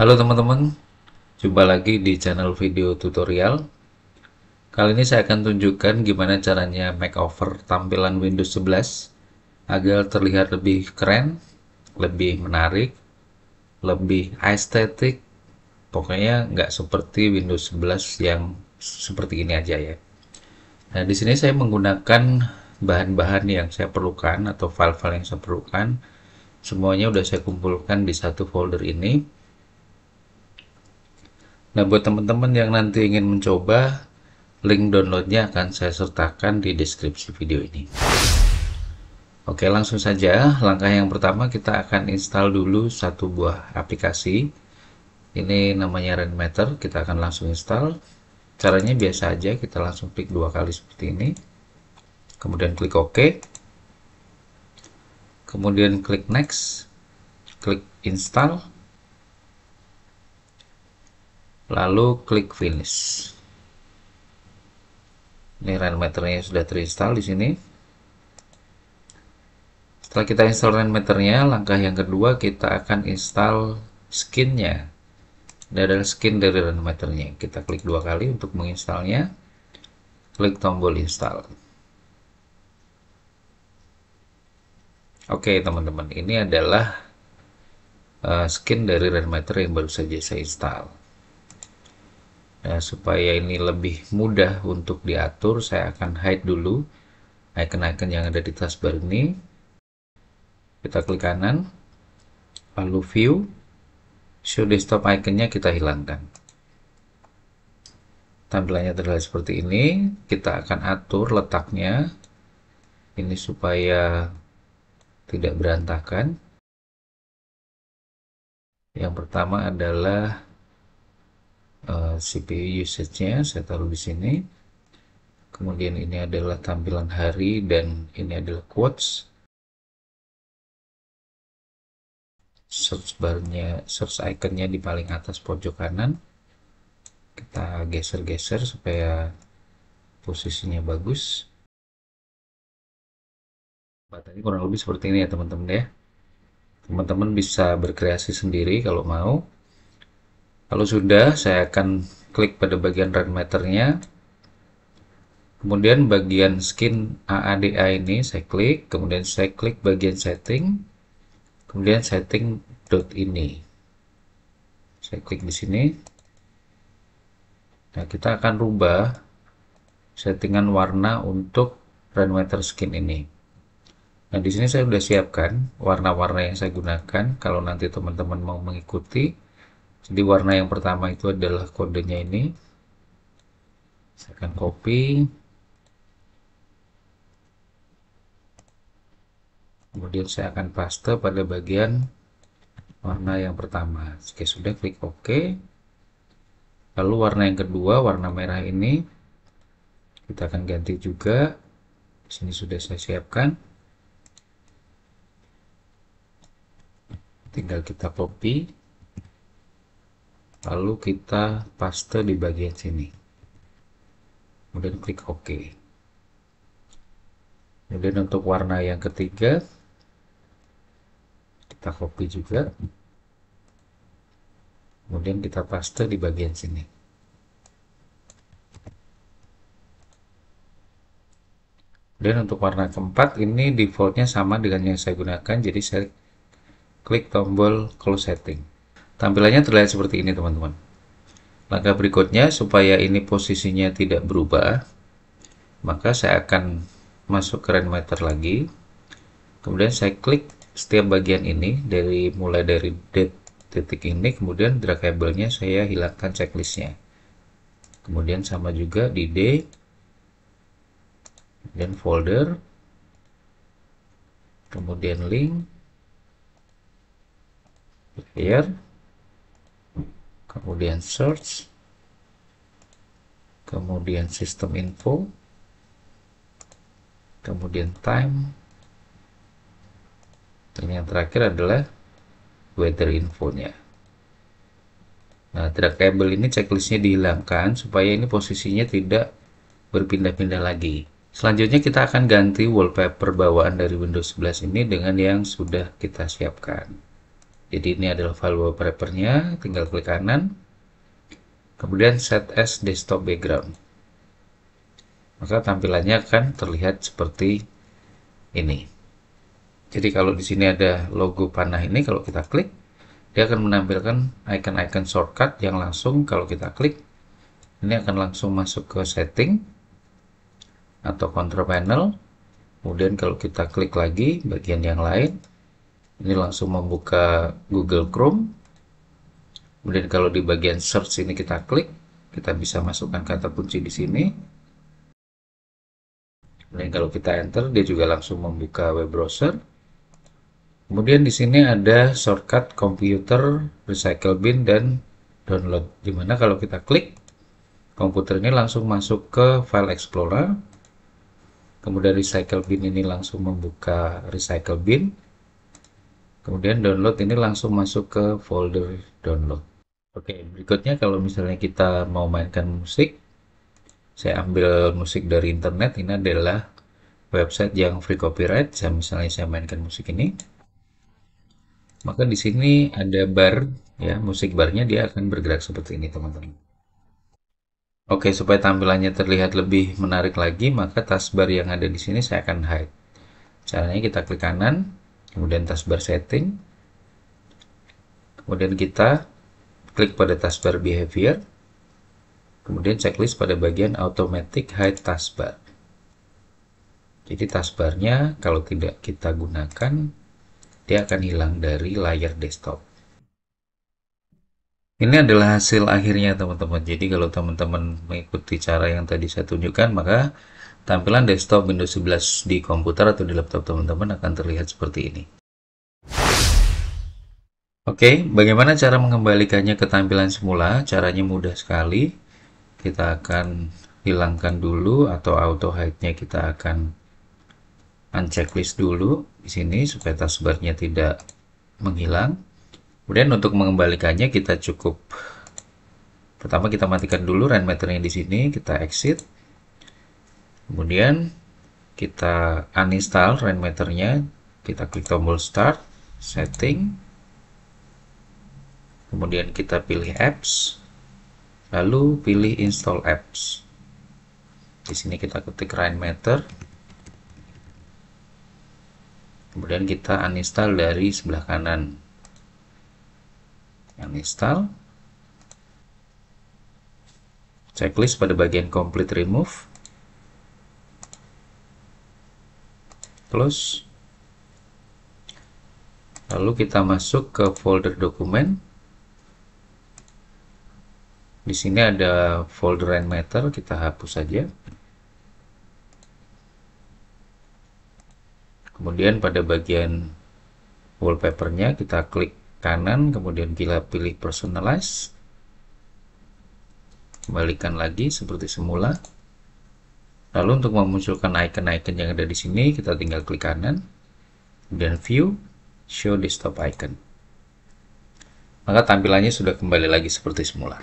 Halo teman-teman, jumpa lagi di channel video tutorial. Kali ini saya akan tunjukkan gimana caranya makeover tampilan Windows 11 agar terlihat lebih keren, lebih menarik, lebih estetik. Pokoknya nggak seperti Windows 11 yang seperti ini aja ya. Nah, di sini saya menggunakan bahan-bahan yang saya perlukan atau file-file yang saya perlukan. Semuanya udah saya kumpulkan di satu folder ini Nah, buat teman-teman yang nanti ingin mencoba, link downloadnya akan saya sertakan di deskripsi video ini. Oke, langsung saja. Langkah yang pertama kita akan install dulu satu buah aplikasi. Ini namanya Rainmeter, kita akan langsung install. Caranya biasa aja, kita langsung klik dua kali seperti ini. Kemudian klik OK. Kemudian klik next, klik install lalu klik finish ini Rainmeternya sudah terinstall di sini setelah kita install Rainmeternya, langkah yang kedua kita akan install skinnya ini adalah skin dari Rainmeternya. kita klik dua kali untuk menginstalnya klik tombol install oke teman-teman ini adalah eh, skin dari Rainmeter yang baru saja saya install nah, supaya ini lebih mudah untuk diatur saya akan hide dulu icon-icon yang ada di taskbar ini kita klik kanan lalu view show desktop iconnya kita hilangkan tampilannya terlihat seperti ini kita akan atur letaknya ini supaya tidak berantakan yang pertama adalah Eh, CPU usage-nya saya taruh di sini kemudian ini adalah tampilan hari dan ini adalah quotes search bar-nya, search icon-nya di paling atas pojok kanan kita geser-geser supaya posisinya bagus Batasnya kurang lebih seperti ini ya teman-teman ya teman-teman bisa berkreasi sendiri kalau mau kalau sudah, saya akan klik pada bagian red meternya. Kemudian bagian skin AADA ini saya klik, kemudian saya klik bagian setting, kemudian setting dot ini. Saya klik di sini. Nah, kita akan rubah settingan warna untuk red skin ini. Nah, di sini saya sudah siapkan warna-warna yang saya gunakan. Kalau nanti teman-teman mau mengikuti, jadi warna yang pertama itu adalah kodenya ini saya akan copy kemudian saya akan paste pada bagian warna yang pertama oke sudah klik OK lalu warna yang kedua warna merah ini kita akan ganti juga Di sini sudah saya siapkan tinggal kita copy lalu kita paste di bagian sini kemudian klik OK kemudian untuk warna yang ketiga kita copy juga kemudian kita paste di bagian sini kemudian untuk warna keempat ini defaultnya sama dengan yang saya gunakan jadi saya klik tombol close setting Tampilannya terlihat seperti ini teman-teman. Langkah berikutnya supaya ini posisinya tidak berubah, maka saya akan masuk ke meter lagi. Kemudian saya klik setiap bagian ini dari mulai dari date detik ini kemudian drag nya saya hilangkan checklistnya kemudian sama juga di D dan folder kemudian link player kemudian search kemudian sistem info kemudian time dan yang terakhir adalah weather infonya nah trackable ini checklistnya dihilangkan supaya ini posisinya tidak berpindah-pindah lagi Selanjutnya kita akan ganti wallpaper bawaan dari Windows 11 ini dengan yang sudah kita siapkan jadi ini adalah file wallpapernya tinggal klik kanan kemudian set as desktop background maka tampilannya akan terlihat seperti ini jadi kalau di sini ada logo panah ini kalau kita klik dia akan menampilkan icon-icon shortcut yang langsung kalau kita klik ini akan langsung masuk ke setting atau control panel kemudian kalau kita klik lagi bagian yang lain ini langsung membuka Google Chrome kemudian kalau di bagian search ini kita klik kita bisa masukkan kata kunci di sini kemudian kalau kita enter dia juga langsung membuka web browser kemudian di sini ada shortcut computer recycle bin dan download dimana kalau kita klik komputer ini langsung masuk ke file explorer kemudian recycle bin ini langsung membuka recycle bin kemudian download ini langsung masuk ke folder download oke berikutnya kalau misalnya kita mau mainkan musik saya ambil musik dari internet ini adalah website yang free copyright saya misalnya saya mainkan musik ini maka di sini ada bar ya musik barnya dia akan bergerak seperti ini teman-teman oke supaya tampilannya terlihat lebih menarik lagi maka taskbar yang ada di sini saya akan hide caranya kita klik kanan kemudian taskbar setting kemudian kita klik pada taskbar behavior kemudian checklist pada bagian automatic hide taskbar jadi taskbarnya kalau tidak kita gunakan dia akan hilang dari layar desktop ini adalah hasil akhirnya teman-teman jadi kalau teman-teman mengikuti cara yang tadi saya tunjukkan maka Tampilan desktop Windows 11 di komputer atau di laptop teman-teman akan terlihat seperti ini. Oke, bagaimana cara mengembalikannya ke tampilan semula? Caranya mudah sekali. Kita akan hilangkan dulu atau auto hide-nya kita akan unchecklist dulu di sini supaya taskbar-nya tidak menghilang. Kemudian untuk mengembalikannya kita cukup pertama kita matikan dulu rain meternya di sini, kita exit kemudian kita uninstall Rainmeternya. kita klik tombol start setting kemudian kita pilih apps lalu pilih install apps di sini kita ketik Rainmeter. kemudian kita uninstall dari sebelah kanan uninstall checklist pada bagian complete remove plus lalu kita masuk ke folder dokumen di sini ada folder and matter kita hapus saja kemudian pada bagian wallpapernya kita klik kanan kemudian kita pilih personalize kembalikan lagi seperti semula Lalu untuk memunculkan icon-icon yang ada di sini, kita tinggal klik kanan, dan view, show desktop icon. Maka tampilannya sudah kembali lagi seperti semula.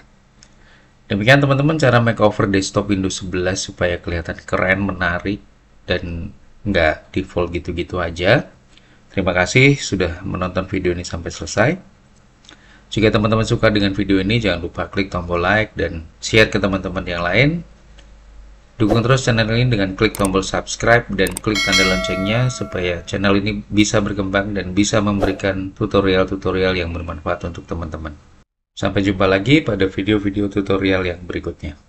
Demikian teman-teman cara makeover desktop Windows 11 supaya kelihatan keren, menarik, dan nggak default gitu-gitu aja. Terima kasih sudah menonton video ini sampai selesai. Jika teman-teman suka dengan video ini, jangan lupa klik tombol like dan share ke teman-teman yang lain. Dukung terus channel ini dengan klik tombol subscribe dan klik tanda loncengnya supaya channel ini bisa berkembang dan bisa memberikan tutorial-tutorial yang bermanfaat untuk teman-teman. Sampai jumpa lagi pada video-video tutorial yang berikutnya.